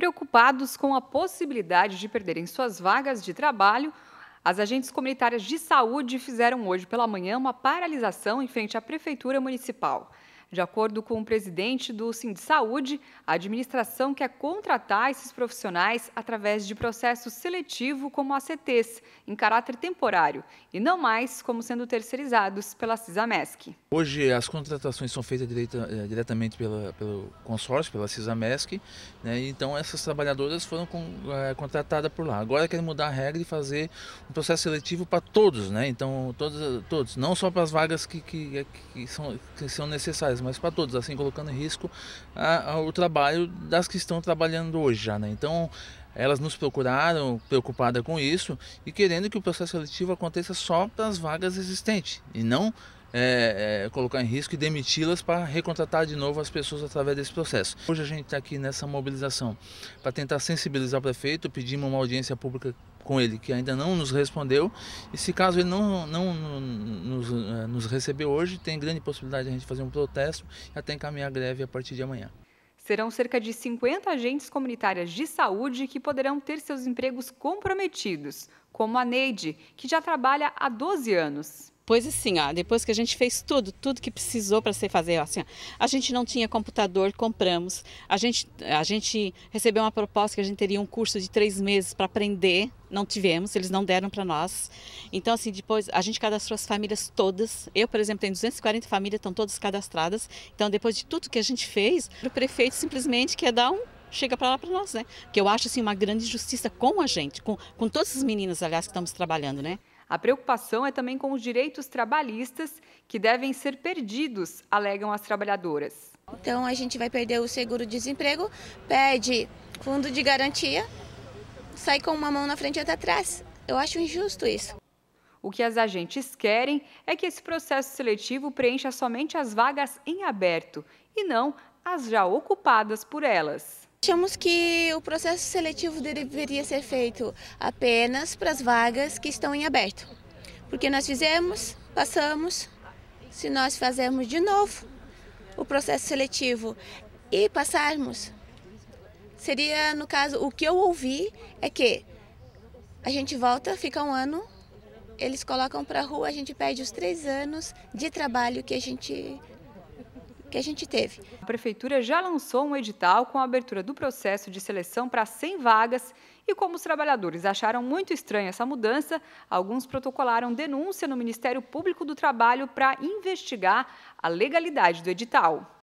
Preocupados com a possibilidade de perderem suas vagas de trabalho, as agentes comunitárias de saúde fizeram hoje pela manhã uma paralisação em frente à Prefeitura Municipal. De acordo com o presidente do Sim de Saúde, a administração quer contratar esses profissionais através de processo seletivo como a em caráter temporário, e não mais como sendo terceirizados pela CISAMESC. Hoje, as contratações são feitas direita, eh, diretamente pela, pelo consórcio, pela CISAMESC, né, então essas trabalhadoras foram com, é, contratadas por lá. Agora querem mudar a regra e fazer um processo seletivo para todos, né? então todos, todos, não só para as vagas que, que, que, são, que são necessárias, mas para todos, assim colocando em risco a, a, o trabalho das que estão trabalhando hoje já, né? Então elas nos procuraram preocupada com isso e querendo que o processo seletivo aconteça só para as vagas existentes e não é, é, colocar em risco e demiti-las para recontratar de novo as pessoas através desse processo. Hoje a gente está aqui nessa mobilização para tentar sensibilizar o prefeito, pedimos uma audiência pública com ele que ainda não nos respondeu e se caso ele não, não nos, eh, nos recebeu hoje, tem grande possibilidade de a gente fazer um protesto e até encaminhar a greve a partir de amanhã. Serão cerca de 50 agentes comunitárias de saúde que poderão ter seus empregos comprometidos, como a Neide, que já trabalha há 12 anos. Pois assim, ó, depois que a gente fez tudo, tudo que precisou para ser fazer, ó, assim, ó, a gente não tinha computador, compramos. A gente, a gente recebeu uma proposta que a gente teria um curso de três meses para aprender, não tivemos, eles não deram para nós. Então, assim, depois a gente cadastrou as famílias todas. Eu, por exemplo, tenho 240 famílias, estão todas cadastradas. Então, depois de tudo que a gente fez, o prefeito simplesmente quer dar um chega para lá para nós, né? Que eu acho assim uma grande justiça com a gente, com, com todas as meninas, aliás, que estamos trabalhando, né? A preocupação é também com os direitos trabalhistas que devem ser perdidos, alegam as trabalhadoras. Então a gente vai perder o seguro-desemprego, pede fundo de garantia, sai com uma mão na frente e outra atrás. Eu acho injusto isso. O que as agentes querem é que esse processo seletivo preencha somente as vagas em aberto e não as já ocupadas por elas. Achamos que o processo seletivo deveria ser feito apenas para as vagas que estão em aberto. Porque nós fizemos, passamos, se nós fazermos de novo o processo seletivo e passarmos, seria, no caso, o que eu ouvi é que a gente volta, fica um ano, eles colocam para a rua, a gente perde os três anos de trabalho que a gente que a gente teve. A Prefeitura já lançou um edital com a abertura do processo de seleção para 100 vagas e como os trabalhadores acharam muito estranha essa mudança, alguns protocolaram denúncia no Ministério Público do Trabalho para investigar a legalidade do edital.